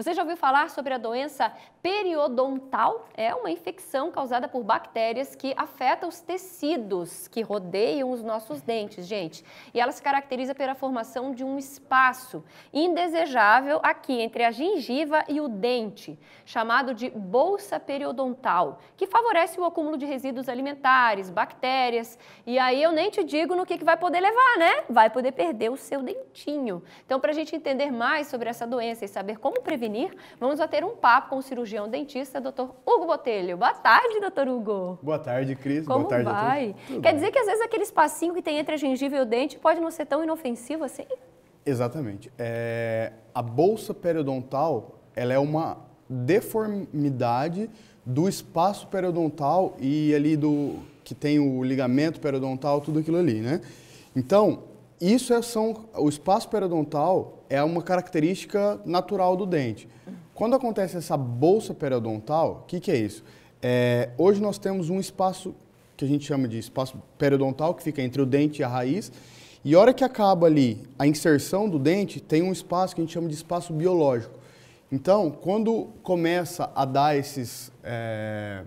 Você já ouviu falar sobre a doença periodontal? É uma infecção causada por bactérias que afeta os tecidos que rodeiam os nossos dentes, gente. E ela se caracteriza pela formação de um espaço indesejável aqui entre a gengiva e o dente, chamado de bolsa periodontal, que favorece o acúmulo de resíduos alimentares, bactérias. E aí eu nem te digo no que, que vai poder levar, né? Vai poder perder o seu dentinho. Então, para a gente entender mais sobre essa doença e saber como prevenir prevenir, vamos bater um papo com o cirurgião dentista, doutor Hugo Botelho. Boa tarde, doutor Hugo. Boa tarde, Cris. Como Boa tarde vai? Quer bem. dizer que às vezes aquele espacinho que tem entre a gengiva e o dente pode não ser tão inofensivo assim? Exatamente. É... A bolsa periodontal ela é uma deformidade do espaço periodontal e ali do que tem o ligamento periodontal, tudo aquilo ali, né? Então, isso é, são, o espaço periodontal é uma característica natural do dente. Quando acontece essa bolsa periodontal, o que, que é isso? É, hoje nós temos um espaço que a gente chama de espaço periodontal, que fica entre o dente e a raiz, e a hora que acaba ali a inserção do dente, tem um espaço que a gente chama de espaço biológico. Então, quando começa a dar esses, é,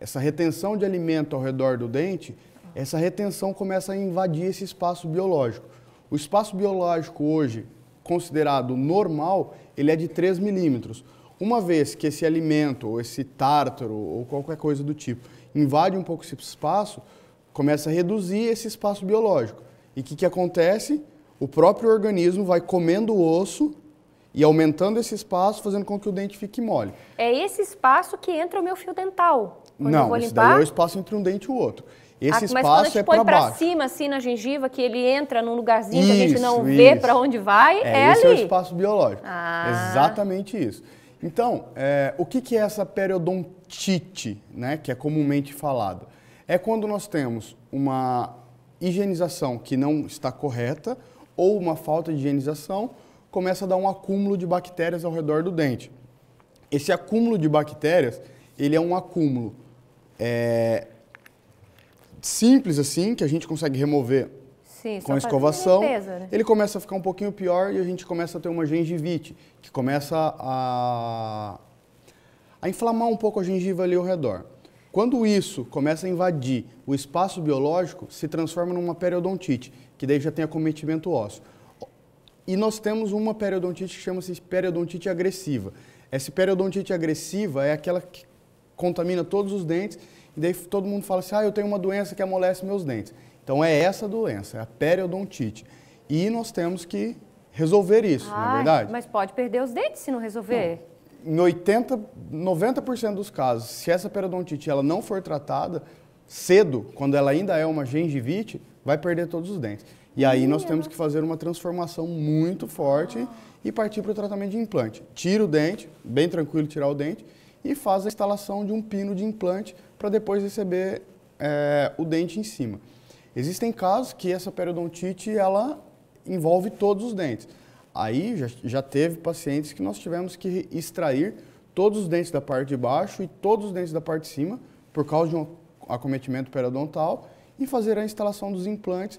essa retenção de alimento ao redor do dente, essa retenção começa a invadir esse espaço biológico. O espaço biológico hoje, considerado normal, ele é de 3 milímetros. Uma vez que esse alimento, ou esse tártaro, ou qualquer coisa do tipo, invade um pouco esse espaço, começa a reduzir esse espaço biológico. E o que, que acontece? O próprio organismo vai comendo o osso e aumentando esse espaço, fazendo com que o dente fique mole. É esse espaço que entra o meu fio dental. Quando não, eu vou limpar... daí é o espaço entre um dente e o outro. Esse ah, mas espaço quando a gente é põe para cima, assim, na gengiva, que ele entra num lugarzinho isso, que a gente não isso. vê para onde vai, é, é esse ali. é o espaço biológico. Ah. Exatamente isso. Então, é, o que, que é essa periodontite, né, que é comumente falada? É quando nós temos uma higienização que não está correta ou uma falta de higienização começa a dar um acúmulo de bactérias ao redor do dente. Esse acúmulo de bactérias, ele é um acúmulo é, simples assim, que a gente consegue remover Sim, com a escovação. Limpeza, né? Ele começa a ficar um pouquinho pior e a gente começa a ter uma gengivite, que começa a, a inflamar um pouco a gengiva ali ao redor. Quando isso começa a invadir o espaço biológico, se transforma numa periodontite, que daí já tem acometimento ósseo. E nós temos uma periodontite que chama-se periodontite agressiva. Essa periodontite agressiva é aquela que contamina todos os dentes e daí todo mundo fala assim: "Ah, eu tenho uma doença que amolece meus dentes". Então é essa doença, é a periodontite. E nós temos que resolver isso, ah, na é verdade. Mas pode perder os dentes se não resolver. Não. Em 80, 90% dos casos, se essa periodontite ela não for tratada cedo, quando ela ainda é uma gengivite, vai perder todos os dentes. E aí nós temos que fazer uma transformação muito forte e partir para o tratamento de implante. Tira o dente, bem tranquilo tirar o dente, e faz a instalação de um pino de implante para depois receber é, o dente em cima. Existem casos que essa periodontite ela envolve todos os dentes. Aí já, já teve pacientes que nós tivemos que extrair todos os dentes da parte de baixo e todos os dentes da parte de cima por causa de um acometimento periodontal e fazer a instalação dos implantes.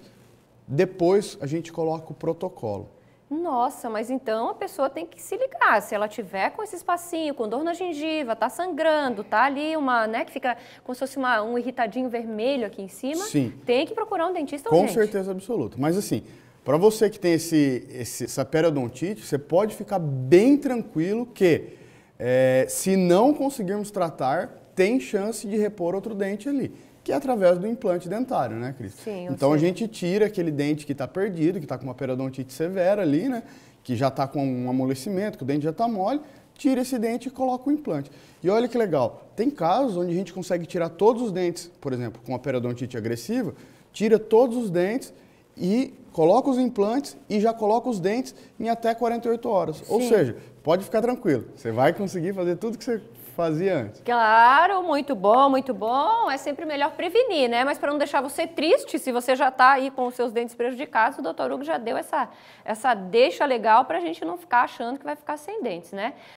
Depois a gente coloca o protocolo. Nossa, mas então a pessoa tem que se ligar. Se ela tiver com esse espacinho, com dor na gengiva, tá sangrando, tá ali uma, né, que fica como se fosse uma, um irritadinho vermelho aqui em cima, Sim. tem que procurar um dentista Com urgente. certeza absoluta. Mas assim, para você que tem esse, esse, essa periodontite, você pode ficar bem tranquilo que é, se não conseguirmos tratar, tem chance de repor outro dente ali que é através do implante dentário, né, Cris? Sim, então sei. a gente tira aquele dente que está perdido, que está com uma periodontite severa ali, né? Que já está com um amolecimento, que o dente já está mole, tira esse dente e coloca o implante. E olha que legal, tem casos onde a gente consegue tirar todos os dentes, por exemplo, com uma periodontite agressiva, tira todos os dentes e coloca os implantes e já coloca os dentes em até 48 horas. Sim. Ou seja, pode ficar tranquilo, você vai conseguir fazer tudo que você fazia antes. Claro, muito bom, muito bom. É sempre melhor prevenir, né? Mas para não deixar você triste, se você já está aí com os seus dentes prejudicados, o doutor Hugo já deu essa, essa deixa legal para a gente não ficar achando que vai ficar sem dentes, né?